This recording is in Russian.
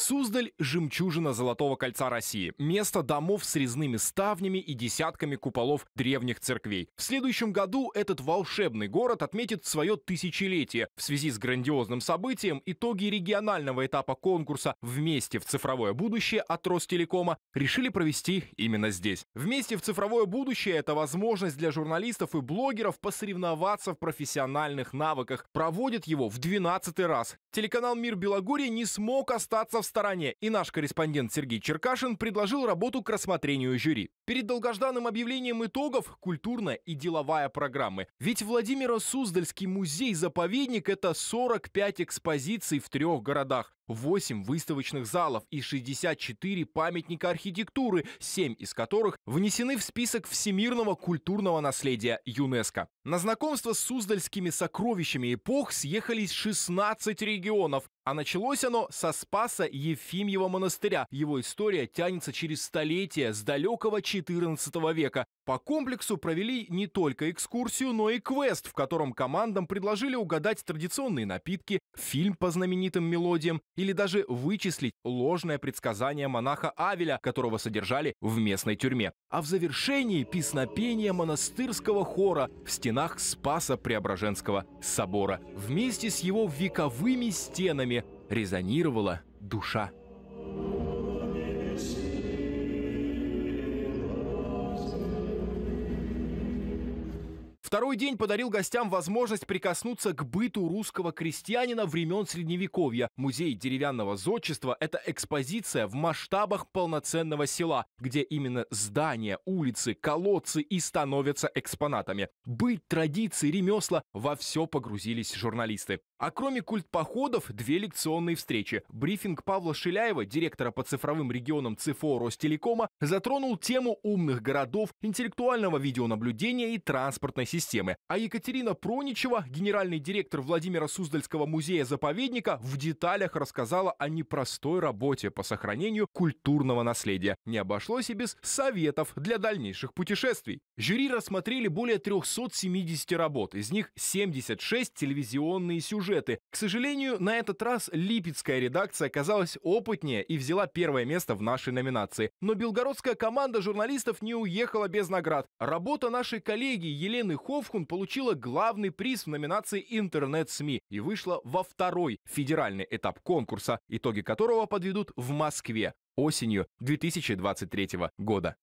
Суздаль – жемчужина Золотого кольца России. Место домов с резными ставнями и десятками куполов древних церквей. В следующем году этот волшебный город отметит свое тысячелетие. В связи с грандиозным событием итоги регионального этапа конкурса «Вместе в цифровое будущее» от Ростелекома решили провести именно здесь. «Вместе в цифровое будущее» – это возможность для журналистов и блогеров посоревноваться в профессиональных навыках. Проводят его в 12 раз. Телеканал «Мир Белогорья» не смог остаться в стороне, и наш корреспондент Сергей Черкашин предложил работу к рассмотрению жюри. Перед долгожданным объявлением итогов – культурная и деловая программы. Ведь Владимира Суздальский музей-заповедник – это 45 экспозиций в трех городах. 8 выставочных залов и 64 памятника архитектуры, 7 из которых внесены в список всемирного культурного наследия ЮНЕСКо. На знакомство с суздальскими сокровищами эпох съехались 16 регионов, а началось оно со Спаса Ефимьева монастыря. Его история тянется через столетия с далекого XIV века. По комплексу провели не только экскурсию, но и квест, в котором командам предложили угадать традиционные напитки, фильм по знаменитым мелодиям или даже вычислить ложное предсказание монаха Авеля, которого содержали в местной тюрьме. А в завершении песнопение монастырского хора в стенах Спаса Преображенского собора. Вместе с его вековыми стенами резонировала душа Второй день подарил гостям возможность прикоснуться к быту русского крестьянина времен Средневековья. Музей деревянного зодчества – это экспозиция в масштабах полноценного села, где именно здания, улицы, колодцы и становятся экспонатами. Быть традиции, ремесла – во все погрузились журналисты. А кроме культпоходов, две лекционные встречи. Брифинг Павла Шиляева, директора по цифровым регионам ЦФО Ростелекома, затронул тему умных городов, интеллектуального видеонаблюдения и транспортной системы системы. А Екатерина Проничева, генеральный директор Владимира Суздальского музея-заповедника, в деталях рассказала о непростой работе по сохранению культурного наследия. Не обошлось и без советов для дальнейших путешествий. Жюри рассмотрели более 370 работ, из них 76 телевизионные сюжеты. К сожалению, на этот раз липецкая редакция оказалась опытнее и взяла первое место в нашей номинации. Но белгородская команда журналистов не уехала без наград. Работа нашей коллеги Елены Хо Ховхун получила главный приз в номинации «Интернет-СМИ» и вышла во второй федеральный этап конкурса, итоги которого подведут в Москве осенью 2023 года.